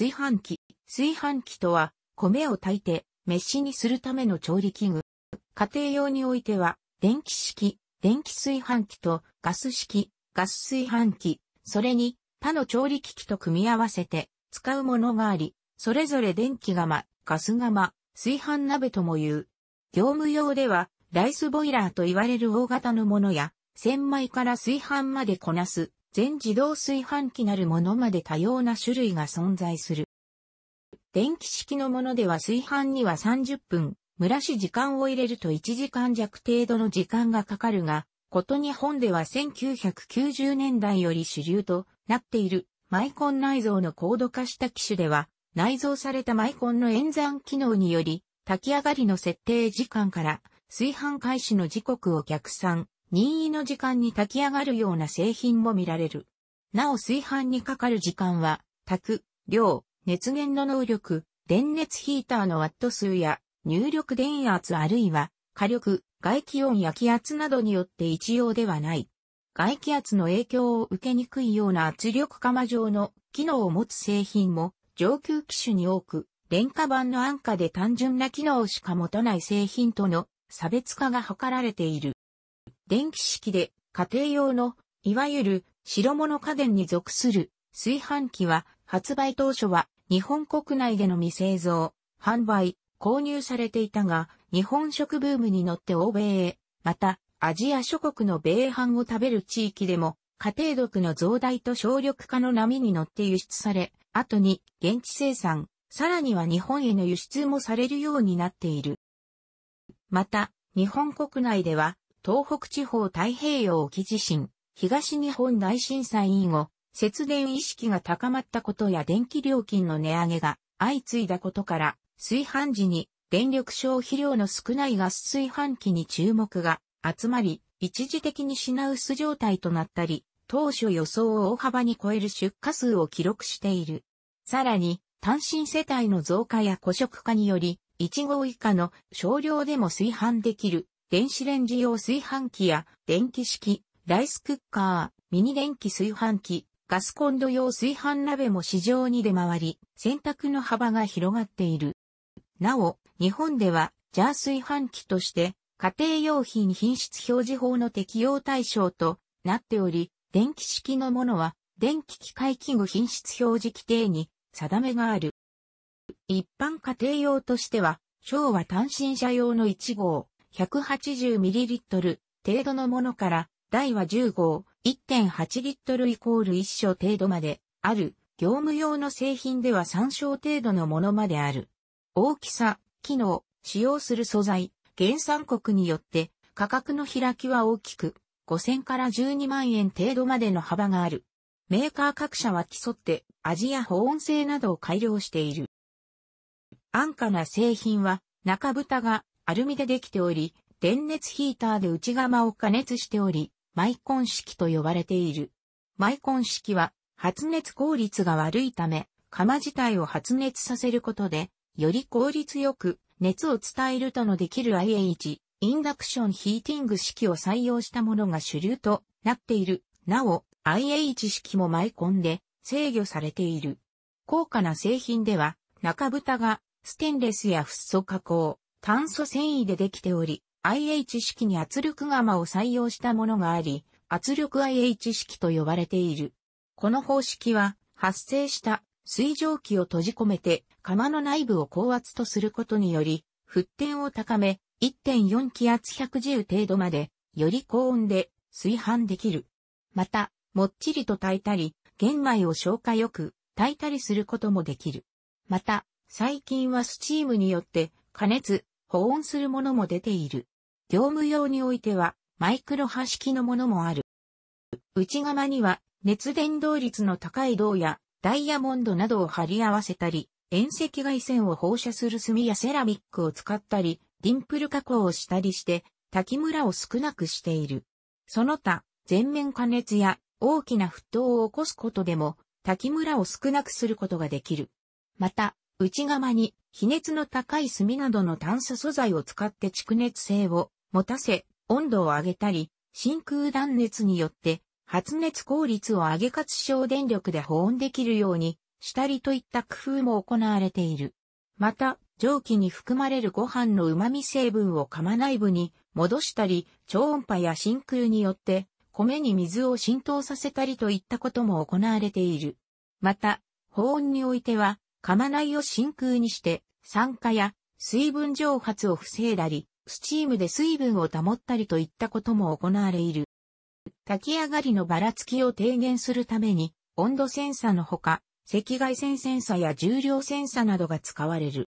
炊飯器。炊飯器とは、米を炊いて、飯にするための調理器具。家庭用においては、電気式、電気炊飯器とガス式、ガス炊飯器、それに他の調理機器と組み合わせて使うものがあり、それぞれ電気釜、ガス釜、炊飯鍋とも言う。業務用では、ライスボイラーと言われる大型のものや、千枚から炊飯までこなす全自動炊飯器なるものまで多様な種類が存在する。電気式のものでは炊飯には30分、蒸らし時間を入れると1時間弱程度の時間がかかるが、こと日本では1990年代より主流となっているマイコン内蔵の高度化した機種では、内蔵されたマイコンの演算機能により、炊き上がりの設定時間から炊飯開始の時刻を逆算、任意の時間に炊き上がるような製品も見られる。なお炊飯にかかる時間は、炊く、量、熱源の能力、電熱ヒーターのワット数や、入力電圧あるいは、火力、外気温や気圧などによって一様ではない。外気圧の影響を受けにくいような圧力釜状の機能を持つ製品も上級機種に多く、廉価版の安価で単純な機能しか持たない製品との差別化が図られている。電気式で家庭用の、いわゆる白物家電に属する炊飯器は発売当初は日本国内での未製造、販売、購入されていたが、日本食ブームに乗って欧米へ、また、アジア諸国の米飯を食べる地域でも、家庭毒の増大と省力化の波に乗って輸出され、後に現地生産、さらには日本への輸出もされるようになっている。また、日本国内では東北地方太平洋沖地震、東日本大震災以後、節電意識が高まったことや電気料金の値上げが相次いだことから、炊飯時に電力消費量の少ないガス炊飯器に注目が集まり、一時的に品薄状態となったり、当初予想を大幅に超える出荷数を記録している。さらに、単身世帯の増加や古食化により、1号以下の少量でも炊飯できる電子レンジ用炊飯器や電気式、ライスクッカー、ミニ電気炊飯器、ガスコンロ用炊飯鍋も市場に出回り、選択の幅が広がっている。なお、日本では、ジャー炊飯器として、家庭用品品質表示法の適用対象となっており、電気式のものは、電気機械器具品質表示規定に定めがある。一般家庭用としては、昭和単身者用の1号、180ml 程度のものから、台は10号、1.8リットルイコール1升程度まで、ある、業務用の製品では3升程度のものまである。大きさ、機能、使用する素材、原産国によって価格の開きは大きく、5000から12万円程度までの幅がある。メーカー各社は競って味や保温性などを改良している。安価な製品は中蓋がアルミでできており、電熱ヒーターで内釜を加熱しており、マイコン式と呼ばれている。マイコン式は発熱効率が悪いため、釜自体を発熱させることで、より効率よく熱を伝えるとのできる IH、インダクションヒーティング式を採用したものが主流となっている。なお、IH 式もマイコンで制御されている。高価な製品では、中蓋がステンレスやフッ素加工、炭素繊維でできており、IH 式に圧力釜を採用したものがあり、圧力 IH 式と呼ばれている。この方式は、発生した水蒸気を閉じ込めて、釜の内部を高圧とすることにより、沸点を高め、1.4気圧110程度まで、より高温で炊飯できる。また、もっちりと炊いたり、玄米を消化よく炊いたりすることもできる。また、最近はスチームによって加熱、保温するものも出ている。業務用においては、マイクロ波式のものもある。内釜には、熱伝導率の高い銅やダイヤモンドなどを貼り合わせたり、遠赤外線を放射する炭やセラミックを使ったり、ディンプル加工をしたりして、滝村を少なくしている。その他、全面加熱や大きな沸騰を起こすことでも、滝村を少なくすることができる。また、内釜に比熱の高い炭などの炭素素材を使って蓄熱性を持たせ、温度を上げたり、真空断熱によって発熱効率を上げかつ省電力で保温できるようにしたりといった工夫も行われている。また、蒸気に含まれるご飯の旨味成分を釜内部に戻したり、超音波や真空によって米に水を浸透させたりといったことも行われている。また、保温においては、噛まないを真空にして、酸化や水分蒸発を防いだり、スチームで水分を保ったりといったことも行われいる。炊き上がりのばらつきを低減するために、温度センサのほか、赤外線センサや重量センサなどが使われる。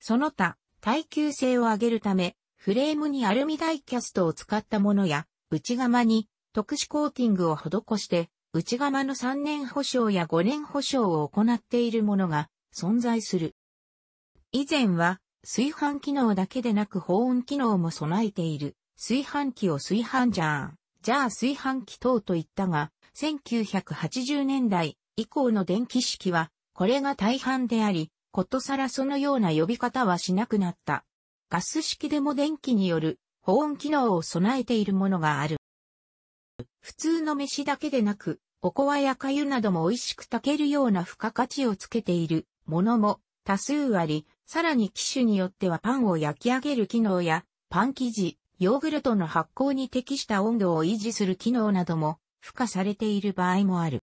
その他、耐久性を上げるため、フレームにアルミダイキャストを使ったものや、内釜に特殊コーティングを施して、内釜の3年保証や5年保証を行っているものが存在する。以前は、炊飯機能だけでなく保温機能も備えている、炊飯器を炊飯ジャーじジャー炊飯器等と言ったが、1980年代以降の電気式は、これが大半であり、ことさらそのような呼び方はしなくなった。ガス式でも電気による保温機能を備えているものがある。普通の飯だけでなく、おこわやかゆなども美味しく炊けるような付加価値をつけているものも多数あり、さらに機種によってはパンを焼き上げる機能や、パン生地、ヨーグルトの発酵に適した温度を維持する機能なども付加されている場合もある。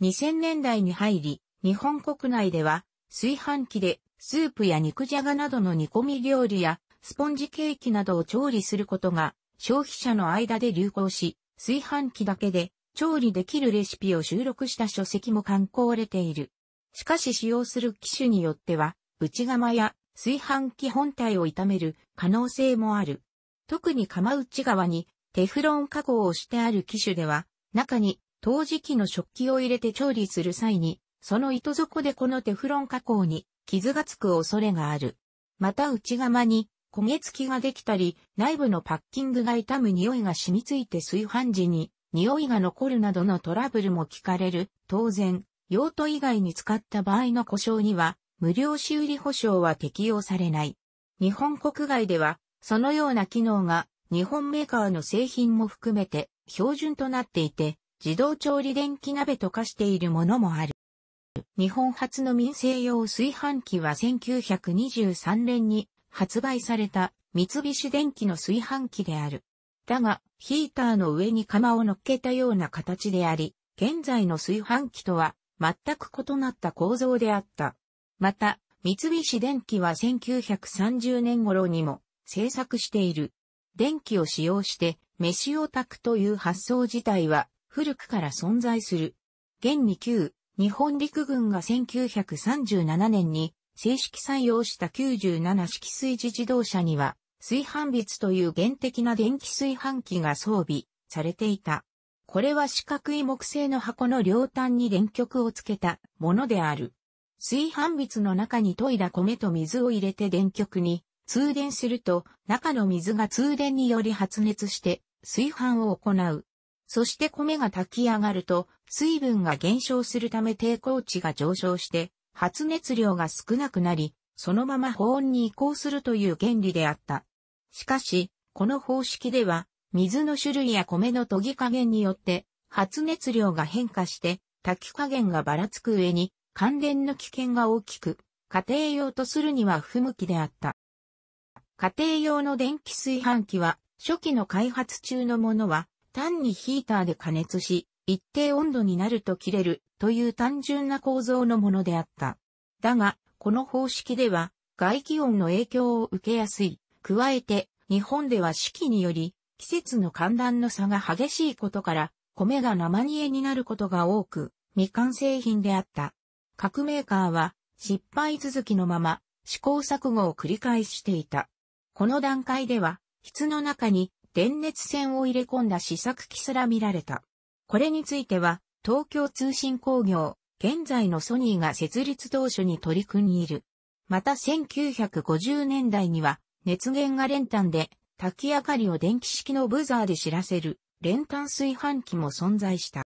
2000年代に入り、日本国内では炊飯器でスープや肉じゃがなどの煮込み料理やスポンジケーキなどを調理することが消費者の間で流行し、炊飯器だけで調理できるレシピを収録した書籍も刊行れている。しかし使用する機種によっては、内釜や炊飯器本体を傷める可能性もある。特に釜内側にテフロン加工をしてある機種では、中に陶磁器の食器を入れて調理する際に、その糸底でこのテフロン加工に傷がつく恐れがある。また内釜に焦げ付きができたり、内部のパッキングが傷む匂いが染みついて炊飯時に匂いが残るなどのトラブルも聞かれる。当然、用途以外に使った場合の故障には、無料修理保証は適用されない。日本国外では、そのような機能が日本メーカーの製品も含めて標準となっていて、自動調理電気鍋と化しているものもある。日本初の民生用炊飯器は1923年に発売された三菱電機の炊飯器である。だが、ヒーターの上に釜を乗っけたような形であり、現在の炊飯器とは全く異なった構造であった。また、三菱電機は1930年頃にも製作している。電気を使用して飯を炊くという発想自体は古くから存在する。現に旧日本陸軍が1937年に正式採用した97式水自自動車には炊飯筆という原的な電気炊飯器が装備されていた。これは四角い木製の箱の両端に電極をつけたものである。炊飯筆の中に研いだ米と水を入れて電極に通電すると中の水が通電により発熱して炊飯を行う。そして米が炊き上がると水分が減少するため抵抗値が上昇して発熱量が少なくなり、そのまま保温に移行するという原理であった。しかし、この方式では、水の種類や米の研ぎ加減によって、発熱量が変化して、炊き加減がばらつく上に、関連の危険が大きく、家庭用とするには不向きであった。家庭用の電気炊飯器は、初期の開発中のものは、単にヒーターで加熱し、一定温度になると切れるという単純な構造のものであった。だが、この方式では、外気温の影響を受けやすい加えて、日本では四季により、季節の寒暖の差が激しいことから、米が生煮えになることが多く、未完成品であった。各メーカーは、失敗続きのまま、試行錯誤を繰り返していた。この段階では、質の中に電熱線を入れ込んだ試作機すら見られた。これについては、東京通信工業、現在のソニーが設立当初に取り組んでいる。また1950年代には、熱源が練炭で、焚き明かりを電気式のブザーで知らせる、練炭炊飯器も存在した。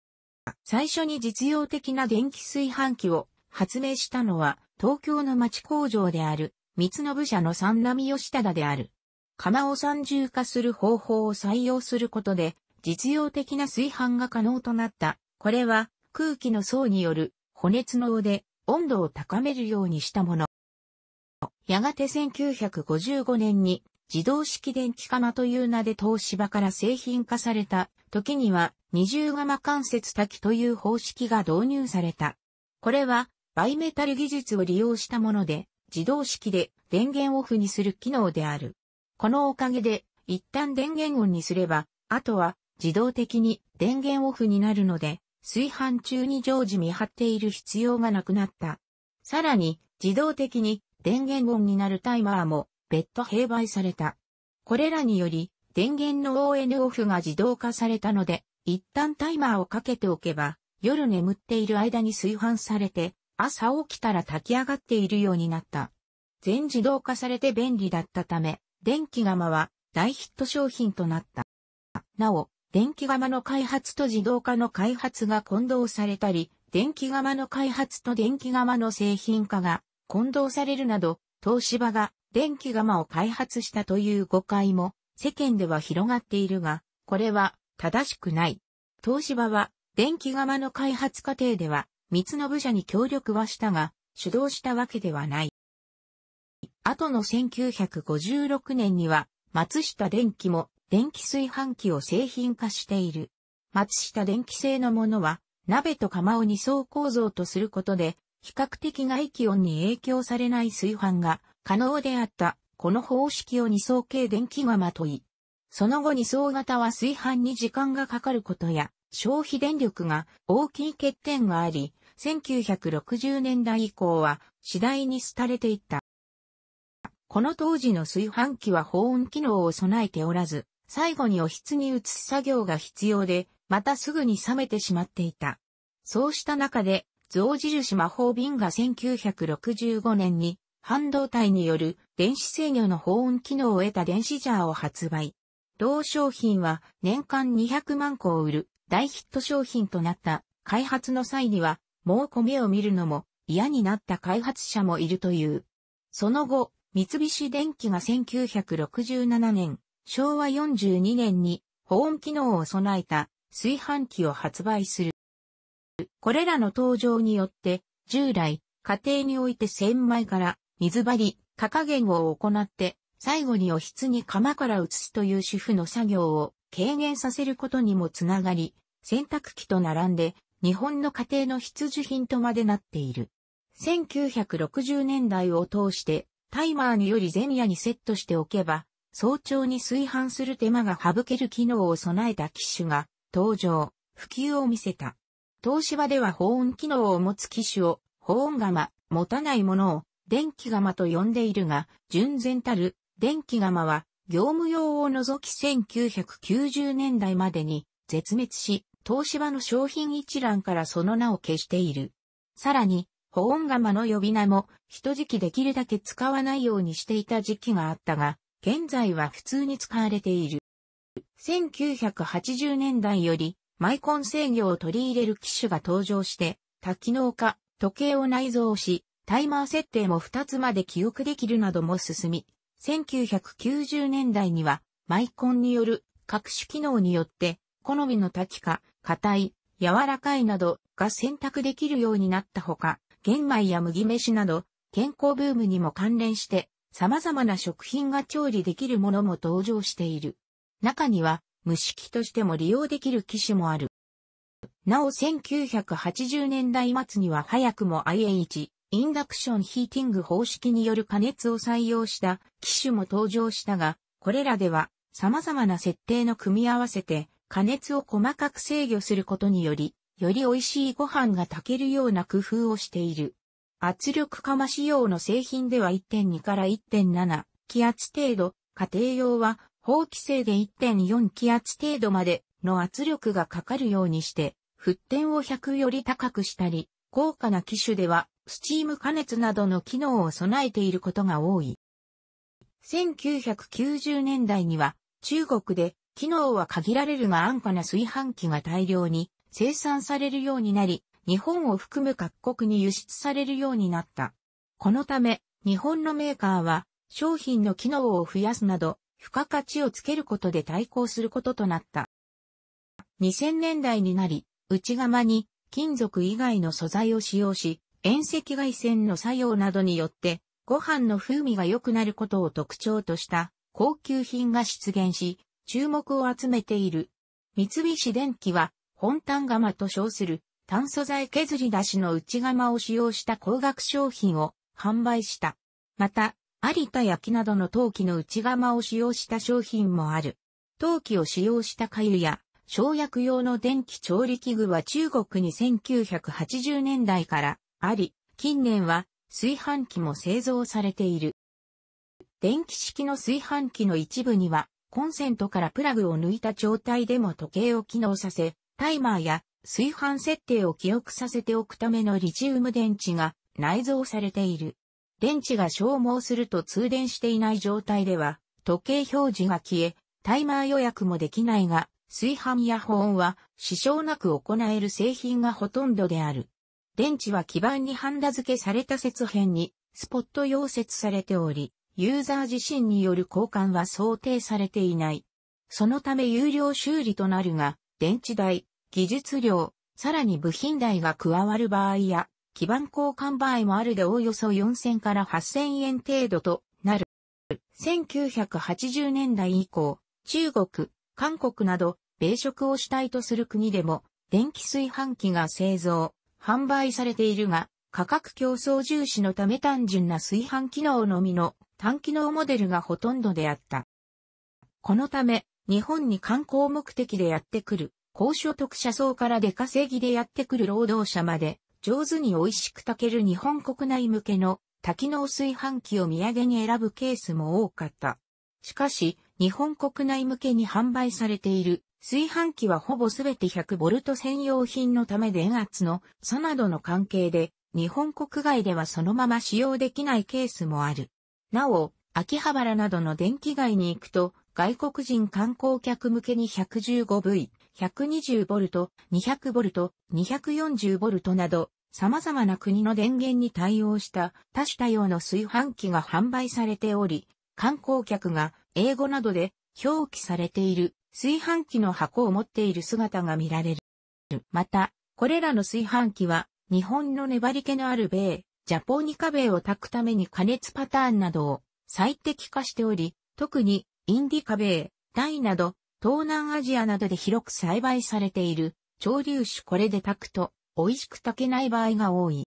最初に実用的な電気炊飯器を発明したのは、東京の町工場である、三部社の三波吉忠である。釜を三重化する方法を採用することで、実用的な炊飯が可能となった。これは、空気の層による、補熱能で温度を高めるようにしたもの。やがて1955年に自動式電気釜という名で東芝から製品化された時には二重釜関節滝という方式が導入された。これはバイメタル技術を利用したもので自動式で電源オフにする機能である。このおかげで一旦電源オンにすればあとは自動的に電源オフになるので炊飯中に常時見張っている必要がなくなった。さらに自動的に電源音になるタイマーも別途併売された。これらにより、電源の ON オフが自動化されたので、一旦タイマーをかけておけば、夜眠っている間に炊飯されて、朝起きたら炊き上がっているようになった。全自動化されて便利だったため、電気釜は大ヒット商品となった。なお、電気釜の開発と自動化の開発が混同されたり、電気釜の開発と電気釜の製品化が混同されるなど、東芝が電気釜を開発したという誤解も世間では広がっているが、これは正しくない。東芝は電気釜の開発過程では、三つの部社に協力はしたが、主導したわけではない。後の1956年には、松下電機も電気炊飯器を製品化している。松下電機製のものは、鍋と釜を二層構造とすることで、比較的外気温に影響されない炊飯が可能であった、この方式を二層系電気釜といい。その後二層型は炊飯に時間がかかることや、消費電力が大きい欠点があり、1960年代以降は次第に廃れていった。この当時の炊飯器は保温機能を備えておらず、最後におひつに移す作業が必要で、またすぐに冷めてしまっていた。そうした中で、象印魔法瓶が1965年に半導体による電子制御の保温機能を得た電子ジャーを発売。同商品は年間200万個を売る大ヒット商品となった開発の際にはもう米を見るのも嫌になった開発者もいるという。その後、三菱電機が1967年、昭和42年に保温機能を備えた炊飯器を発売する。これらの登場によって、従来、家庭において千枚から水張り、火加減を行って、最後にお室に釜から移すという主婦の作業を軽減させることにもつながり、洗濯機と並んで日本の家庭の必需品とまでなっている。1960年代を通してタイマーにより前夜にセットしておけば、早朝に炊飯する手間が省ける機能を備えた機種が登場、普及を見せた。東芝では保温機能を持つ機種を保温釜、持たないものを電気釜と呼んでいるが、純然たる電気釜は業務用を除き1990年代までに絶滅し、東芝の商品一覧からその名を消している。さらに、保温釜の呼び名も、一時期できるだけ使わないようにしていた時期があったが、現在は普通に使われている。1980年代より、マイコン制御を取り入れる機種が登場して、多機能化、時計を内蔵し、タイマー設定も2つまで記憶できるなども進み、1990年代には、マイコンによる各種機能によって、好みの多機化、硬い、柔らかいなどが選択できるようになったほか、玄米や麦飯など、健康ブームにも関連して、様々な食品が調理できるものも登場している。中には、無式としても利用できる機種もある。なお1980年代末には早くも IH、インダクションヒーティング方式による加熱を採用した機種も登場したが、これらでは様々な設定の組み合わせて加熱を細かく制御することにより、より美味しいご飯が炊けるような工夫をしている。圧力釜仕様の製品では1.2から1.7気圧程度、家庭用は法規制で1.4気圧程度までの圧力がかかるようにして、沸点を100より高くしたり、高価な機種では、スチーム加熱などの機能を備えていることが多い。1990年代には、中国で、機能は限られるが安価な炊飯器が大量に生産されるようになり、日本を含む各国に輸出されるようになった。このため、日本のメーカーは、商品の機能を増やすなど、付加価値をつけることで対抗することとなった。2000年代になり、内釜に金属以外の素材を使用し、遠赤外線の作用などによって、ご飯の風味が良くなることを特徴とした高級品が出現し、注目を集めている。三菱電機は、本炭釜と称する炭素材削り出しの内釜を使用した高額商品を販売した。また、有田焼などの陶器の内釜を使用した商品もある。陶器を使用した粥や、生薬用の電気調理器具は中国に1980年代からあり、近年は炊飯器も製造されている。電気式の炊飯器の一部には、コンセントからプラグを抜いた状態でも時計を機能させ、タイマーや炊飯設定を記憶させておくためのリチウム電池が内蔵されている。電池が消耗すると通電していない状態では、時計表示が消え、タイマー予約もできないが、炊飯や保温は支障なく行える製品がほとんどである。電池は基板にハンダ付けされた接片にスポット溶接されており、ユーザー自身による交換は想定されていない。そのため有料修理となるが、電池代、技術量、さらに部品代が加わる場合や、基盤交換場合もあるでおおよそ4000から8000円程度となる。1980年代以降、中国、韓国など、米食を主体とする国でも、電気炊飯器が製造、販売されているが、価格競争重視のため単純な炊飯機能のみの単機能モデルがほとんどであった。このため、日本に観光目的でやってくる、高所得者層から出稼ぎでやってくる労働者まで、上手に美味しく炊ける日本国内向けの多機能炊飯器を土産に選ぶケースも多かった。しかし、日本国内向けに販売されている炊飯器はほぼすべて 100V 専用品のため電圧の差などの関係で、日本国外ではそのまま使用できないケースもある。なお、秋葉原などの電気街に行くと、外国人観光客向けに 115V、120V、200V、240V など、様々な国の電源に対応した多種多様の炊飯器が販売されており、観光客が英語などで表記されている炊飯器の箱を持っている姿が見られる。また、これらの炊飯器は日本の粘り気のある米、ジャポニカ米を炊くために加熱パターンなどを最適化しており、特にインディカ米、タイなど東南アジアなどで広く栽培されている潮流種これで炊くと美味しく炊けない場合が多い。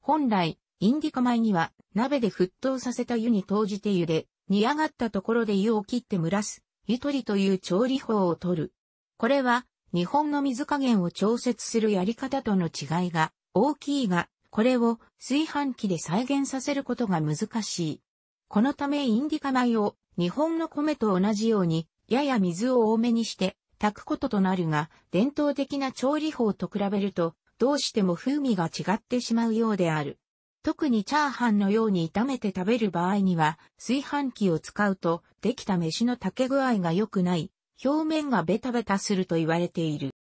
本来、インディカ米には鍋で沸騰させた湯に投じて茹で、煮上がったところで湯を切って蒸らす、湯取りという調理法を取る。これは日本の水加減を調節するやり方との違いが大きいが、これを炊飯器で再現させることが難しい。このためインディカ米を日本の米と同じようにやや水を多めにして炊くこととなるが、伝統的な調理法と比べると、どうしても風味が違ってしまうようである。特にチャーハンのように炒めて食べる場合には、炊飯器を使うと、できた飯の炊け具合が良くない、表面がベタベタすると言われている。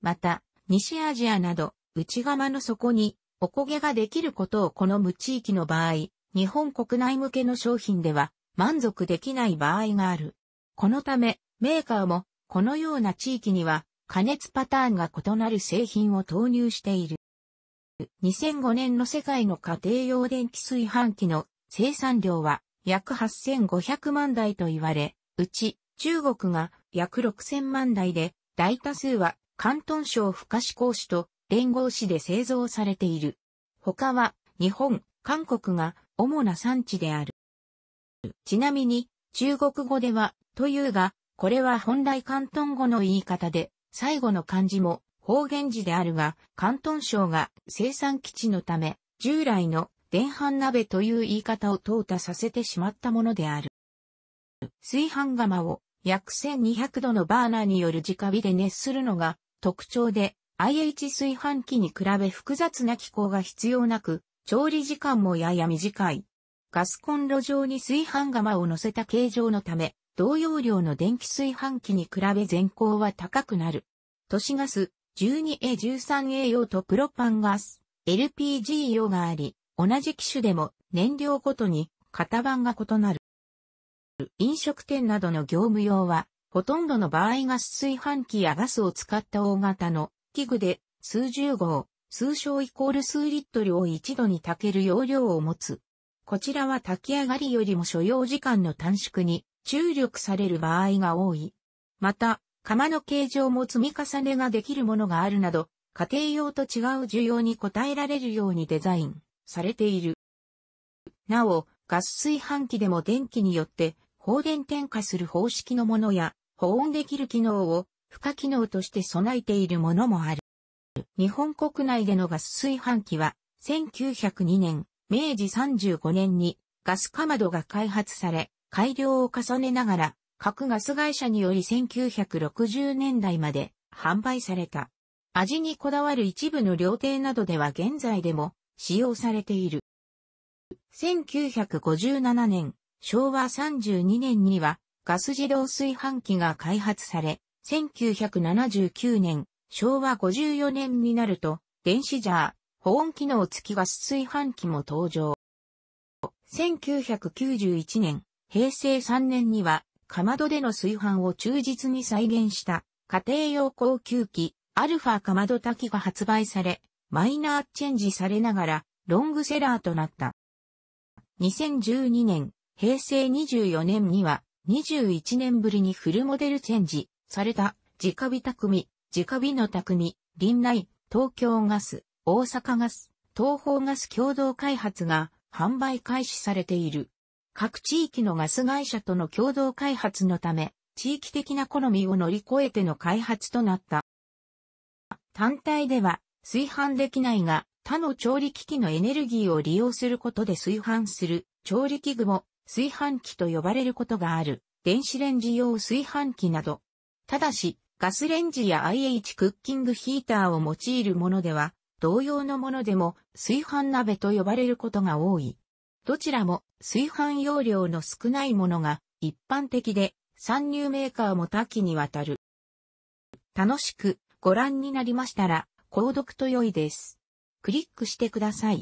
また、西アジアなど、内釜の底に、おこげができることを好む地域の場合、日本国内向けの商品では、満足できない場合がある。このため、メーカーも、このような地域には加熱パターンが異なる製品を投入している。2005年の世界の家庭用電気炊飯器の生産量は約8500万台と言われ、うち中国が約6000万台で、大多数は関東省深市公市と連合市で製造されている。他は日本、韓国が主な産地である。ちなみに中国語ではというがこれは本来関東語の言い方で、最後の漢字も方言字であるが、関東省が生産基地のため、従来の電飯鍋という言い方を淘汰させてしまったものである。炊飯釜を約1200度のバーナーによる直火で熱するのが特徴で、IH 炊飯器に比べ複雑な機構が必要なく、調理時間もやや短い。ガスコンロ上に炊飯釜を乗せた形状のため、同容量の電気炊飯器に比べ全高は高くなる。都市ガス 12A13A 用とプロパンガス LPG 用があり、同じ機種でも燃料ごとに型番が異なる。飲食店などの業務用は、ほとんどの場合ガス炊飯器やガスを使った大型の器具で数十号、数小イコール数リットルを一度に炊ける容量を持つ。こちらは炊き上がりよりも所要時間の短縮に注力される場合が多い。また、釜の形状も積み重ねができるものがあるなど、家庭用と違う需要に応えられるようにデザインされている。なお、ガス炊飯器でも電気によって放電点火する方式のものや、保温できる機能を付加機能として備えているものもある。日本国内でのガス炊飯器は、1902年、明治35年にガスかまどが開発され、改良を重ねながら、各ガス会社により1960年代まで販売された。味にこだわる一部の料亭などでは現在でも使用されている。1957年、昭和32年にはガス自動炊飯器が開発され、1979年、昭和54年になると、電子ジャー、保温機能付きガス炊飯器も登場。1991年、平成3年には、かまどでの炊飯を忠実に再現した家庭用高級機、アルファかまど炊きが発売され、マイナーチェンジされながら、ロングセラーとなった。2012年、平成24年には、21年ぶりにフルモデルチェンジされた、直火匠、直火の匠、林内、東京ガス、大阪ガス、東方ガス共同開発が販売開始されている。各地域のガス会社との共同開発のため、地域的な好みを乗り越えての開発となった。単体では炊飯できないが、他の調理機器のエネルギーを利用することで炊飯する調理器具も炊飯器と呼ばれることがある電子レンジ用炊飯器など。ただし、ガスレンジや IH クッキングヒーターを用いるものでは、同様のものでも炊飯鍋と呼ばれることが多い。どちらも炊飯容量の少ないものが一般的で参入メーカーも多岐にわたる。楽しくご覧になりましたら購読と良いです。クリックしてください。